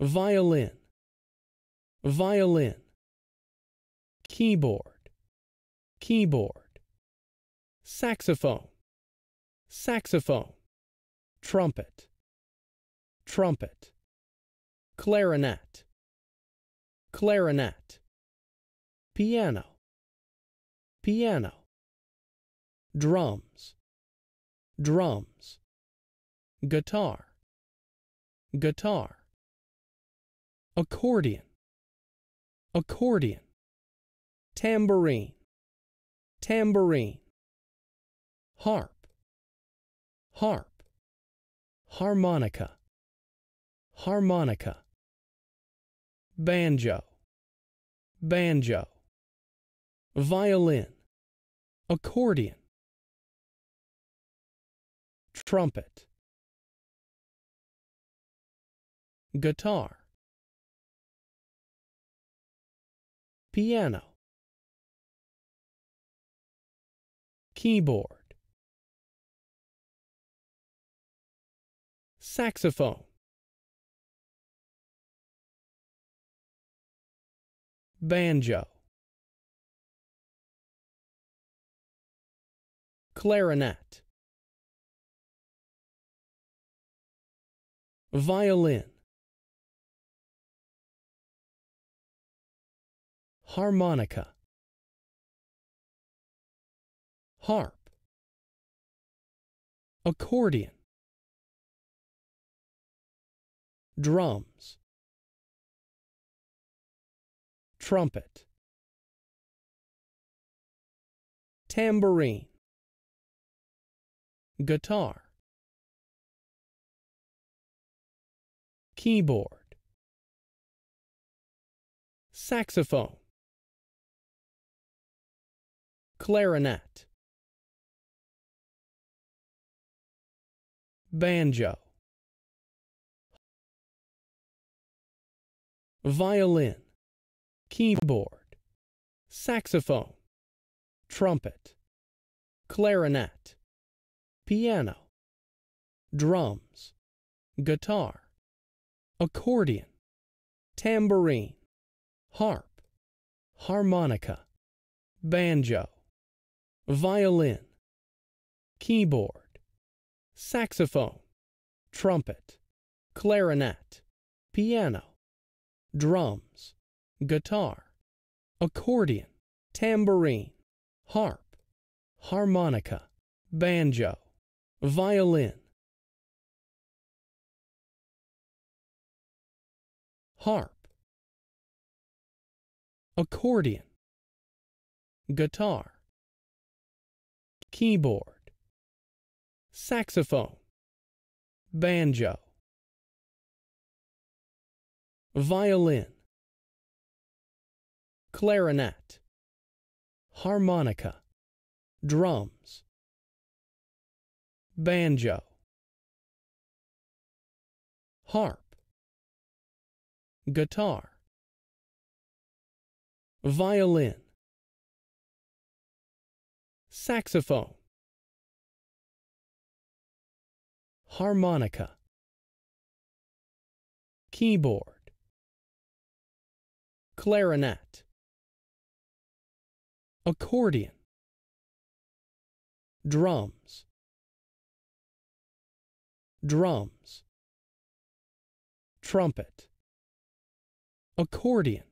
violin, violin, keyboard, keyboard, saxophone, saxophone, trumpet, trumpet, clarinet, clarinet, piano, piano, drums, drums, guitar, guitar, accordion, accordion, tambourine, tambourine, harp, harp, harmonica, harmonica, banjo, banjo, violin, accordion, trumpet, guitar, piano keyboard saxophone banjo clarinet violin harmonica harp accordion drums trumpet tambourine guitar keyboard saxophone clarinet, banjo, violin, keyboard, saxophone, trumpet, clarinet, piano, drums, guitar, accordion, tambourine, harp, harmonica, banjo violin, keyboard, saxophone, trumpet, clarinet, piano, drums, guitar, accordion, tambourine, harp, harmonica, banjo, violin, harp, accordion, guitar, keyboard, saxophone, banjo, violin, clarinet, harmonica, drums, banjo, harp, guitar, violin, saxophone, harmonica, keyboard, clarinet, accordion, drums, drums, trumpet, accordion,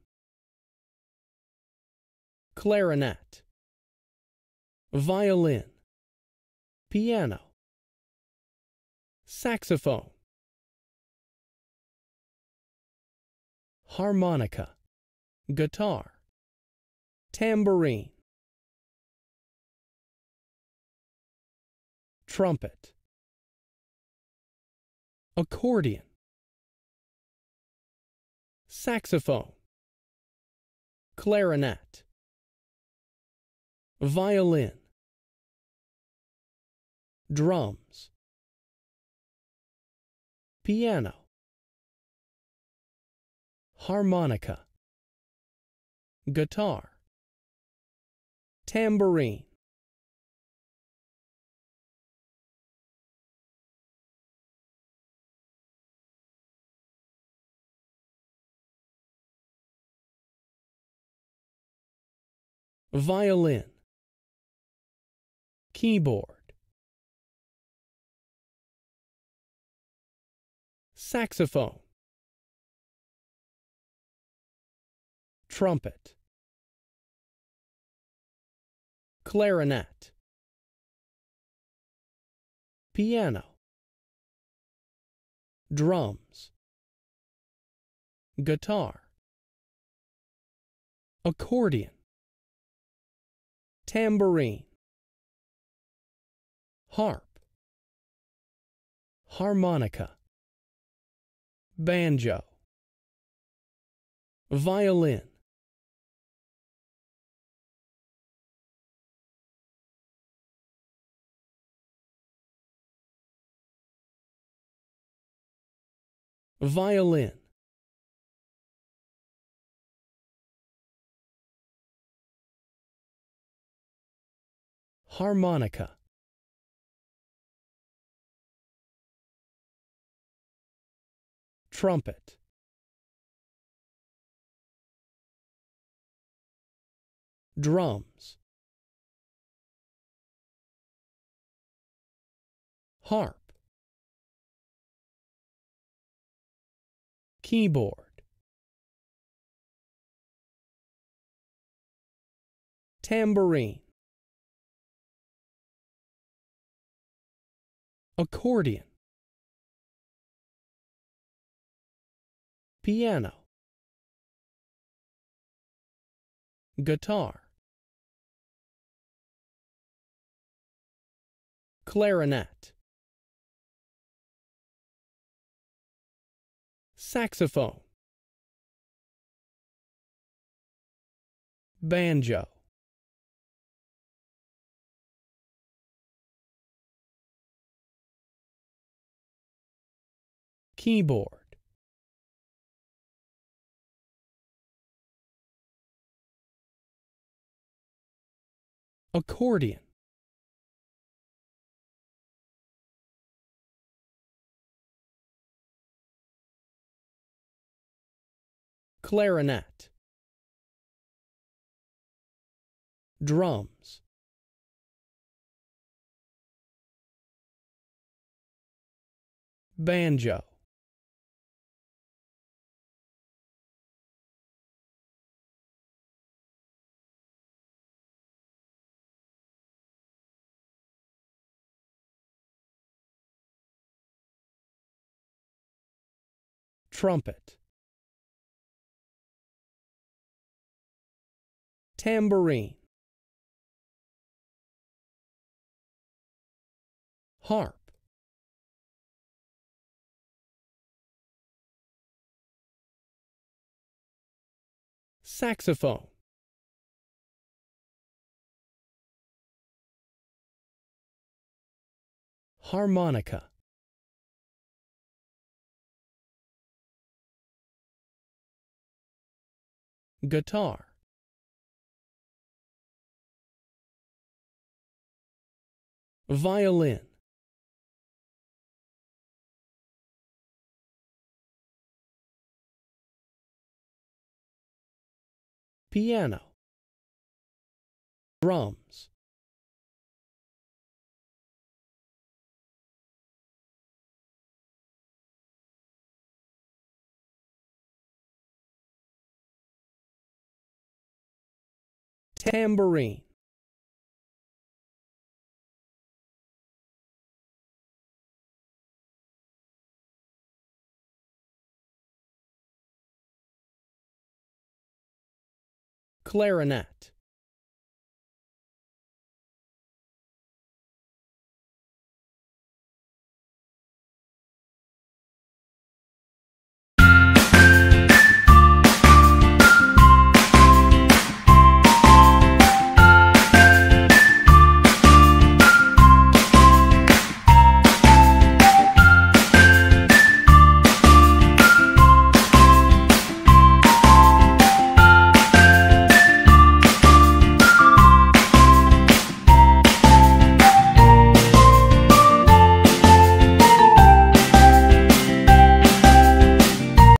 clarinet violin, piano, saxophone, harmonica, guitar, tambourine, trumpet, accordion, saxophone, clarinet violin, drums, piano, harmonica, guitar, tambourine. Violin keyboard, saxophone, trumpet, clarinet, piano, drums, guitar, accordion, tambourine, harp, harmonica, banjo, violin. Violin. harmonica trumpet drums, harp, keyboard, tambourine, accordion, piano guitar clarinet saxophone banjo keyboard accordion clarinet drums banjo trumpet, tambourine, harp, saxophone, harmonica. guitar violin piano drums tambourine clarinet